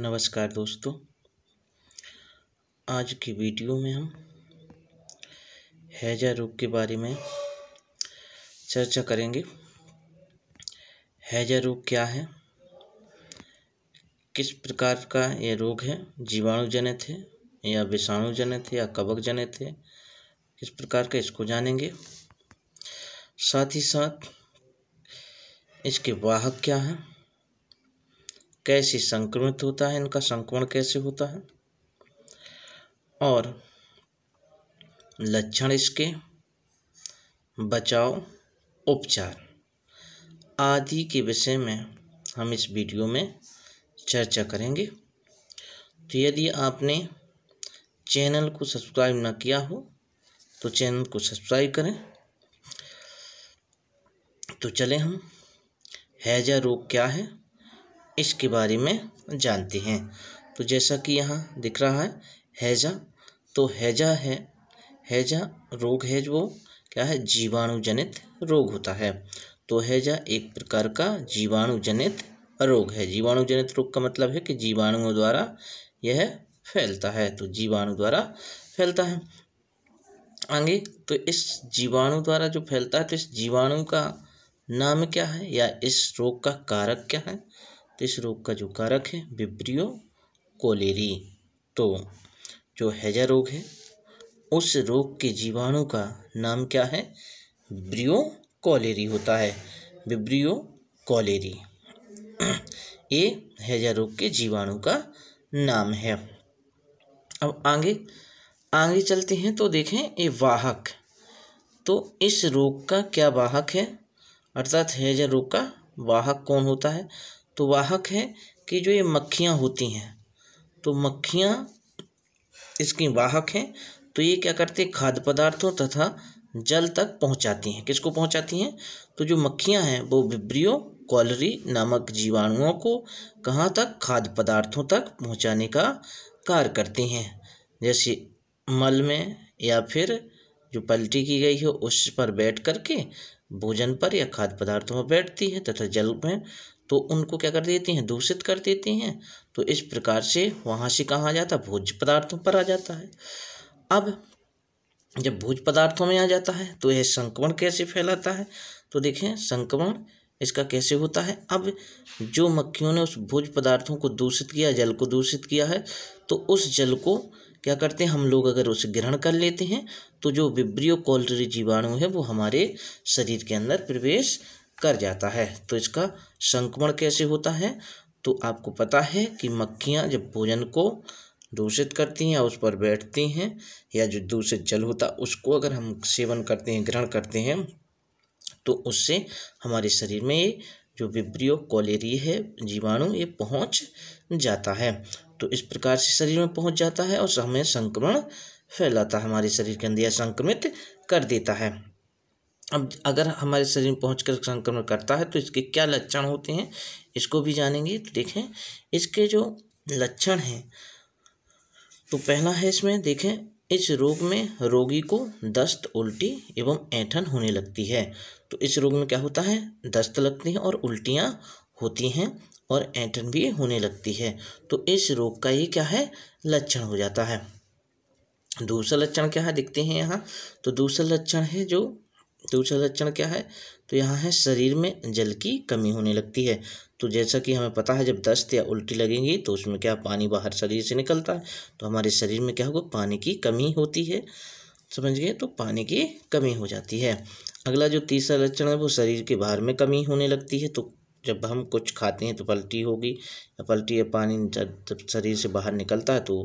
नमस्कार दोस्तों आज की वीडियो में हम हैजा रोग के बारे में चर्चा करेंगे हैजा रोग क्या है किस प्रकार का यह रोग है जीवाणु जनित है या विषाणु जनित है या कवक जनित है किस प्रकार का इसको जानेंगे साथ ही साथ इसके वाहक क्या हैं कैसे संक्रमित होता है इनका संक्रमण कैसे होता है और लक्षण इसके बचाव उपचार आदि के विषय में हम इस वीडियो में चर्चा करेंगे तो यदि आपने चैनल को सब्सक्राइब ना किया हो तो चैनल को सब्सक्राइब करें तो चले हम हैजा रोग क्या है इसके बारे में जानते हैं तो जैसा कि यहाँ दिख रहा है हैजा तो हैजा है हैजा रोग है जो क्या है जीवाणु जनित रोग होता है तो हैजा एक प्रकार का जीवाणु जनित रोग है जीवाणु जनित रोग का मतलब है कि जीवाणुओं द्वारा यह फैलता है तो जीवाणु द्वारा फैलता है आगे तो इस जीवाणु द्वारा जो फैलता है तो इस जीवाणु का नाम क्या है या इस रोग का कारक क्या है तो इस रोग का जो कारक है विब्रियो कोलेरी तो जो हैजा रोग है उस रोग के जीवाणु का नाम क्या है ब्रियो कॉलेरी होता है विब्रियो कॉलेरी ये हैजा रोग के जीवाणु का नाम है अब आगे आगे चलते हैं तो देखें ये वाहक तो इस रोग का क्या वाहक है अर्थात हैजा रोग का वाहक कौन होता है तो वाहक है कि जो ये मक्खियाँ होती हैं तो मक्खियाँ इसकी वाहक हैं तो ये क्या करते हैं खाद्य पदार्थों तथा जल तक पहुंचाती हैं किसको पहुंचाती हैं तो जो मक्खियां हैं वो विब्रियो कॉलरी नामक जीवाणुओं को कहाँ तक खाद्य पदार्थों तक पहुंचाने का कार्य करती हैं जैसे मल में या फिर जो पलटी की गई हो उस पर बैठ करके भोजन पर या खाद्य पदार्थों पर बैठती है तथा जल में तो उनको क्या कर देती हैं दूषित कर देती हैं तो इस प्रकार से वहाँ से कहाँ आ जाता है भोज्य पदार्थों पर आ जाता है अब जब भोज पदार्थों में आ जाता है तो यह संक्रमण कैसे फैलाता है तो देखें संक्रमण इसका कैसे होता है अब जो मक्खियों ने उस भोज पदार्थों को दूषित किया जल को दूषित किया है तो उस जल को क्या करते हैं हम लोग अगर उसे ग्रहण कर लेते हैं तो जो विब्रियो कॉलरी जीवाणु है वो हमारे शरीर के अंदर प्रवेश कर जाता है तो इसका संक्रमण कैसे होता है तो आपको पता है कि मक्खियाँ जब भोजन को दूषित करती हैं उस पर बैठती हैं या जो दूषित जल होता है उसको अगर हम सेवन करते हैं ग्रहण करते हैं तो उससे हमारे शरीर में जो विब्रियो कॉलेरी है जीवाणु ये पहुंच जाता है तो इस प्रकार से शरीर में पहुंच जाता है और हमें संक्रमण फैलाता है हमारे शरीर के अंदर संक्रमित कर देता है अब अगर हमारे शरीर में पहुँच कर संक्रमण करता है तो इसके क्या लक्षण होते हैं इसको भी जानेंगे तो देखें इसके जो लक्षण हैं तो पहला है इसमें देखें इस रोग में रोगी को दस्त उल्टी एवं ऐठन होने लगती है तो इस रोग में क्या होता है दस्त लगती है और उल्टियाँ होती हैं और ऐठन भी होने लगती है तो इस रोग का ये क्या है लक्षण हो जाता है दूसरा लक्षण क्या है देखते हैं यहाँ तो दूसरा लक्षण है जो दूसरा लक्षण क्या है तो यहाँ है शरीर में जल की कमी होने लगती है तो जैसा कि हमें पता है जब दस्त या उल्टी लगेंगी तो उसमें क्या पानी बाहर शरीर से निकलता है तो हमारे शरीर में क्या होगा पानी की कमी होती है समझ गए तो पानी की कमी हो जाती है अगला जो तीसरा लक्षण है वो शरीर के बाहर में कमी होने लगती है तो जब हम कुछ खाते हैं तो पलटी होगी या पलटी या पानी जब शरीर से बाहर निकलता है तो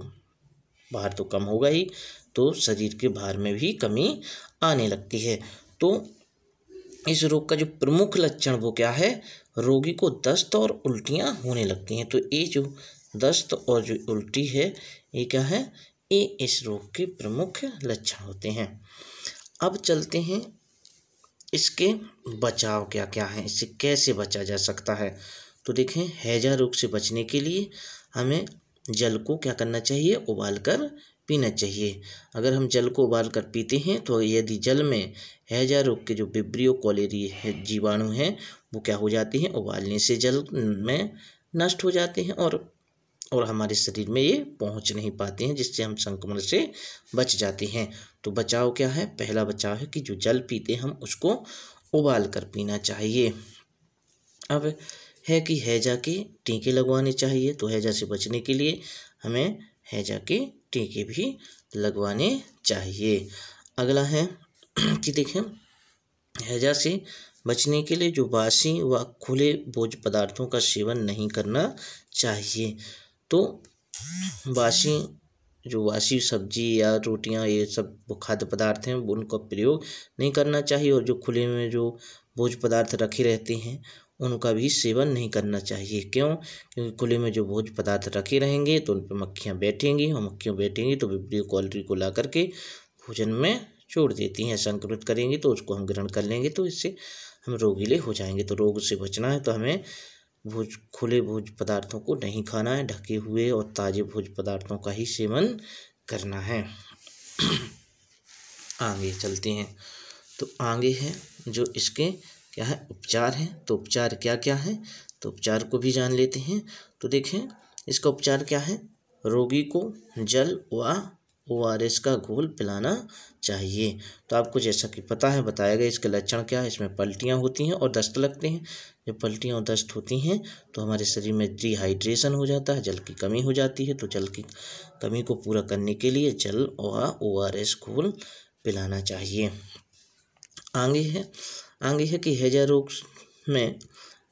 बाहर तो कम होगा ही तो शरीर के बाहर में भी कमी आने लगती है तो इस रोग का जो प्रमुख लक्षण वो क्या है रोगी को दस्त और उल्टियाँ होने लगती हैं तो ये जो दस्त और जो उल्टी है ये क्या है ये इस रोग के प्रमुख लक्षण होते हैं अब चलते हैं इसके बचाव क्या क्या है इससे कैसे बचा जा सकता है तो देखें हैजा रोग से बचने के लिए हमें जल को क्या करना चाहिए उबाल कर पीना चाहिए अगर हम जल को उबाल कर पीते हैं तो यदि जल में हैजा रोग के जो बिब्रियो कॉलेरी है जीवाणु हैं वो क्या हो जाते हैं उबालने से जल में नष्ट हो जाते हैं और और हमारे शरीर में ये पहुंच नहीं पाते हैं जिससे हम संक्रमण से बच जाते हैं तो बचाव क्या है पहला बचाव है कि जो जल पीते हम उसको उबाल कर पीना चाहिए अब है कि हैजा के टीके लगवाने चाहिए तो हैजा से बचने के लिए हमें हैजा के टीके भी लगवाने चाहिए अगला है कि देखें हैजा से बचने के लिए जो बासी व खुले भोज पदार्थों का सेवन नहीं करना चाहिए तो बासी जो वासी सब्जी या रोटियां ये सब खाद्य पदार्थ हैं उनका प्रयोग नहीं करना चाहिए और जो खुले में जो भोज पदार्थ रखे रहते हैं उनका भी सेवन नहीं करना चाहिए क्यों क्योंकि खुले में जो भोज पदार्थ रखे रहेंगे तो उन पर मक्खियाँ बैठेंगी और मक्खियों बैठेंगी तो विपरीत क्वालिटी को ला करके भोजन में छोड़ देती हैं संक्रमित करेंगी तो उसको हम ग्रहण कर लेंगे तो इससे हम रोगीले हो जाएंगे तो रोग से बचना है तो हमें भोज खुले भोज पदार्थों को नहीं खाना है ढके हुए और ताज़े भोज पदार्थों का ही सेवन करना है आगे चलते हैं तो आगे हैं जो इसके क्या है उपचार है तो उपचार क्या क्या है तो उपचार को भी जान लेते हैं तो देखें इसका उपचार क्या है रोगी को जल व ओ आर एस का घोल पिलाना चाहिए तो आपको जैसा कि पता है बताया गया इसके लक्षण क्या है इसमें पलटियाँ होती हैं और दस्त लगते हैं जब पलटियाँ और दस्त होती हैं तो हमारे शरीर में डिहाइड्रेशन हो जाता है जल की कमी हो जाती है तो जल की कमी को पूरा करने के लिए जल व ओ आर एस घोल पिलाना चाहिए आगे है आगे है कि हैजा रोग में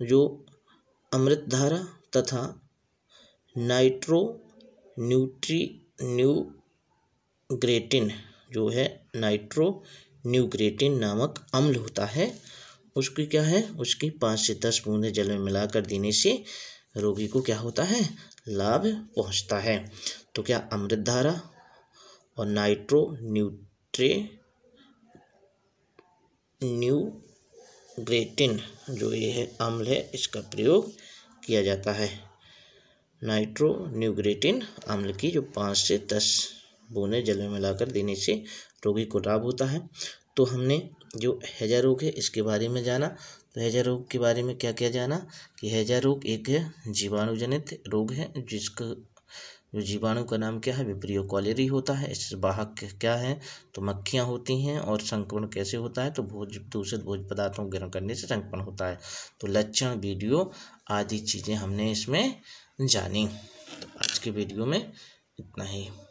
जो अमृत धारा तथा नाइट्रो न्यूट्री न्यूग्रेटिन जो है नाइट्रो न्यूग्रेटिन नामक अम्ल होता है उसकी क्या है उसकी पाँच से दस बूंदें जल में मिलाकर देने से रोगी को क्या होता है लाभ पहुंचता है तो क्या अमृत धारा और नाइट्रो न्यूट्रे न्यू ग्रेटिन जो ये है अम्ल है इसका प्रयोग किया जाता है नाइट्रो न्यूग्रेटिन अम्ल की जो पाँच से दस बूंदें जल में मिलाकर देने से रोगी को लाभ होता है तो हमने जो हैजा रोग है इसके बारे में जाना तो हैजा रोग के बारे में क्या क्या जाना कि हैजा रोग एक जीवाणुजनित रोग है जिसका जो जीवाणु का नाम क्या है विप्रियो कॉलेरी होता है इससे वाहक क्या है तो मक्खियाँ होती हैं और संक्रमण कैसे होता है तो भोज दूषित भोज पदार्थों को ग्रहण करने से संक्रमण होता है तो लक्षण वीडियो आदि चीज़ें हमने इसमें जानी तो आज के वीडियो में इतना ही